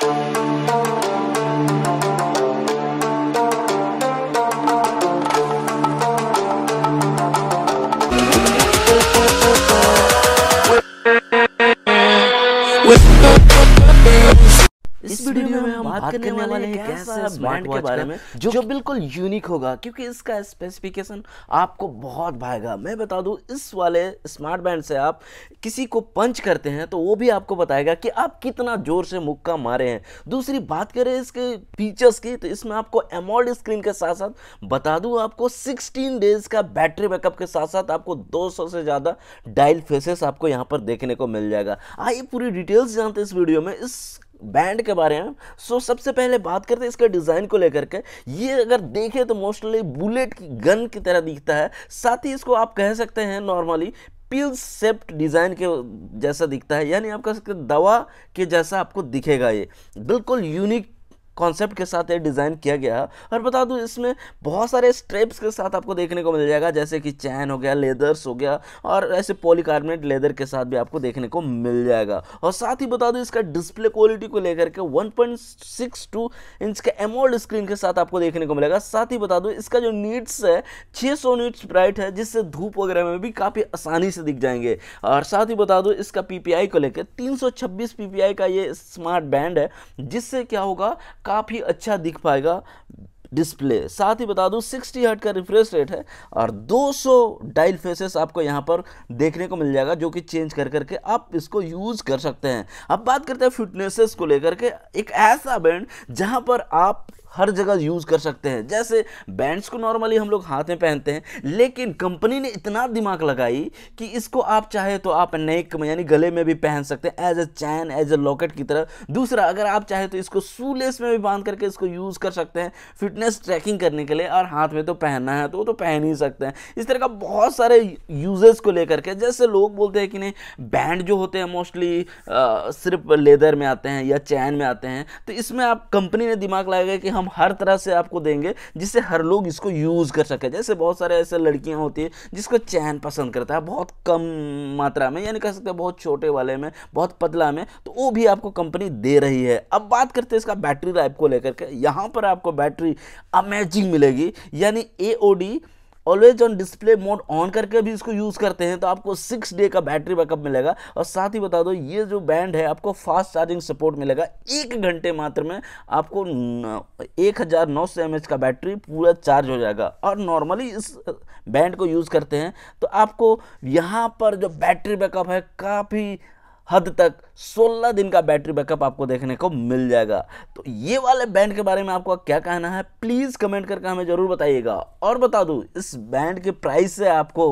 Thank you. इस video में हम बात करने वाले हैं एक स्मार्ट वॉच के बारे में जो, जो बिल्कुल यूनिक होगा क्योंकि इसका स्पेसिफिकेशन आपको बहुत भाएगा मैं बता दूं इस वाले स्मार्ट बैंड से आप किसी को पंच करते हैं तो वो भी आपको बताएगा कि आप कितना जोर से मुक्का मारे हैं दूसरी बात करें इसके फीचर्स की तो इसमें आपको एमोल्ड स्क्रीन के साथ साथ बता दूँ आपको सिक्सटीन डेज का बैटरी बैकअप के साथ साथ आपको दो से ज़्यादा डायल फेसेस आपको यहाँ पर देखने को मिल जाएगा आइए पूरी डिटेल्स जानते हैं इस वीडियो में इस बैंड के बारे में सो so, सबसे पहले बात करते हैं इसका डिज़ाइन को लेकर के ये अगर देखें तो मोस्टली बुलेट की गन की तरह दिखता है साथ ही इसको आप कह सकते हैं नॉर्मली पिल सेप्ट डिज़ाइन के जैसा दिखता है यानी आप कह सकते दवा के जैसा आपको दिखेगा ये बिल्कुल यूनिक कॉन्सेप्ट के साथ ये डिज़ाइन किया गया है और बता दूँ इसमें बहुत सारे स्ट्रेप्स के साथ आपको देखने को मिल जाएगा जैसे कि चैन हो गया लेदर्स हो गया और ऐसे पॉलीकार्बोनेट लेदर के साथ भी आपको देखने को मिल जाएगा और साथ ही बता दूँ इसका डिस्प्ले क्वालिटी को लेकर के 1.62 इंच के एमोल्ड स्क्रीन के साथ आपको देखने को मिलेगा साथ ही बता दूँ इसका जो नीट्स है छः सौ नीट्स ब्राइट है जिससे धूप वगैरह में भी काफ़ी आसानी से दिख जाएंगे और साथ ही बता दूँ इसका पी को लेकर तीन सौ का ये स्मार्ट बैंड है जिससे क्या होगा काफ़ी अच्छा दिख पाएगा डिस्प्ले साथ ही बता दूं 60 हर्ट का रिफ्रेश रेट है और 200 डायल फेसेस आपको यहां पर देखने को मिल जाएगा जो कि चेंज कर करके आप इसको यूज़ कर सकते हैं अब बात करते हैं फिटनेसेस को लेकर के एक ऐसा बैंड जहां पर आप हर जगह यूज़ कर सकते हैं जैसे बैंड्स को नॉर्मली हम लोग हाथ में पहनते हैं लेकिन कंपनी ने इतना दिमाग लगाई कि इसको आप चाहे तो आप नेक में यानी गले में भी पहन सकते हैं as a chain as a locket की तरह दूसरा अगर आप चाहे तो इसको सूलेस में भी बांध करके इसको यूज़ कर सकते हैं फिटनेस ट्रैकिंग करने के लिए और हाथ में तो पहनना है तो वो तो पहन ही सकते हैं इस तरह का बहुत सारे यूजेस को लेकर के जैसे लोग बोलते हैं कि नहीं बैंड जो होते हैं मोस्टली सिर्फ लेदर में आते हैं या चैन में आते हैं तो इसमें आप कंपनी ने दिमाग लगाया कि हम हर तरह से आपको देंगे जिससे हर लोग इसको यूज़ कर सके जैसे बहुत सारे ऐसे लड़कियाँ होती है जिसको चैन पसंद करता है बहुत कम मात्रा में यानी कह सकते हैं बहुत छोटे वाले में बहुत पतला में तो वो भी आपको कंपनी दे रही है अब बात करते हैं इसका बैटरी लाइफ को लेकर के यहाँ पर आपको बैटरी अमेजिंग मिलेगी यानी a always on display mode on करके भी इसको यूज़ करते हैं तो आपको सिक्स डे का बैटरी बैकअप मिलेगा और साथ ही बता दो ये जो बैंड है आपको फास्ट चार्जिंग सपोर्ट मिलेगा एक घंटे मात्र में आपको एक हज़ार नौ सौ एम का बैटरी पूरा चार्ज हो जाएगा और नॉर्मली इस बैंड को यूज़ करते हैं तो आपको यहाँ पर जो बैटरी बैकअप है काफ़ी हद तक 16 दिन का बैटरी बैकअप आपको देखने को मिल जाएगा तो ये वाले बैंड के बारे में आपको क्या कहना है प्लीज़ कमेंट करके हमें ज़रूर बताइएगा और बता दूँ इस बैंड के प्राइस से आपको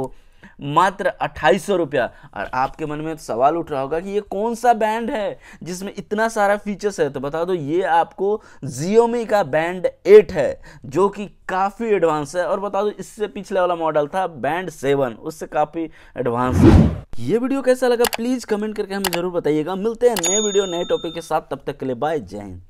मात्र अट्ठाईस सौ रुपया और आपके मन में सवाल उठ रहा होगा कि ये कौन सा बैंड है जिसमें इतना सारा फीचर्स है तो बता दो ये आपको जियोमी का बैंड एट है जो कि काफ़ी एडवांस है और बता दो इससे पिछले वाला मॉडल था बैंड सेवन उससे काफ़ी एडवांस है ये वीडियो कैसा लगा प्लीज़ कमेंट करके हमें ज़रूर बताइएगा मिलते हैं नए वीडियो नए टॉपिक के साथ तब तक के लिए बाय जय हिंद